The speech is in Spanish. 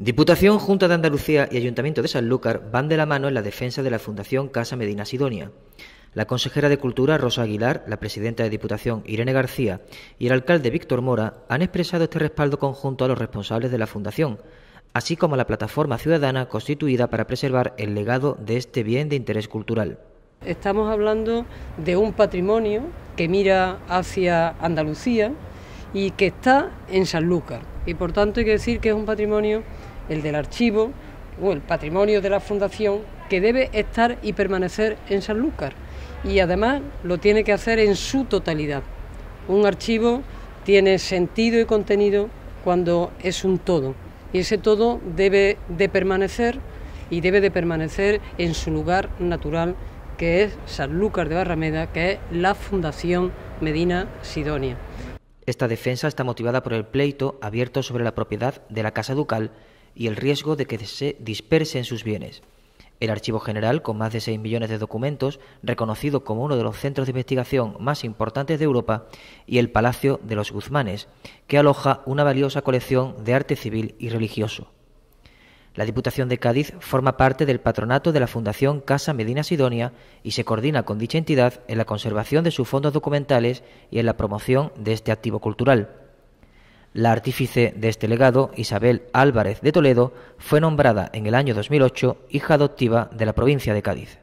Diputación, Junta de Andalucía y Ayuntamiento de Sanlúcar van de la mano en la defensa de la Fundación Casa Medina Sidonia. La consejera de Cultura, Rosa Aguilar, la presidenta de Diputación, Irene García, y el alcalde Víctor Mora han expresado este respaldo conjunto a los responsables de la Fundación, así como a la plataforma ciudadana constituida para preservar el legado de este bien de interés cultural. Estamos hablando de un patrimonio que mira hacia Andalucía, y que está en Sanlúcar. Y por tanto hay que decir que es un patrimonio, el del archivo o el patrimonio de la fundación, que debe estar y permanecer en Sanlúcar. Y además lo tiene que hacer en su totalidad. Un archivo tiene sentido y contenido cuando es un todo. Y ese todo debe de permanecer y debe de permanecer en su lugar natural, que es Sanlúcar de Barrameda, que es la Fundación Medina Sidonia. Esta defensa está motivada por el pleito abierto sobre la propiedad de la casa ducal y el riesgo de que se dispersen sus bienes. El Archivo General, con más de seis millones de documentos, reconocido como uno de los centros de investigación más importantes de Europa, y el Palacio de los Guzmanes, que aloja una valiosa colección de arte civil y religioso. La Diputación de Cádiz forma parte del patronato de la Fundación Casa Medina Sidonia y se coordina con dicha entidad en la conservación de sus fondos documentales y en la promoción de este activo cultural. La artífice de este legado, Isabel Álvarez de Toledo, fue nombrada en el año 2008 hija adoptiva de la provincia de Cádiz.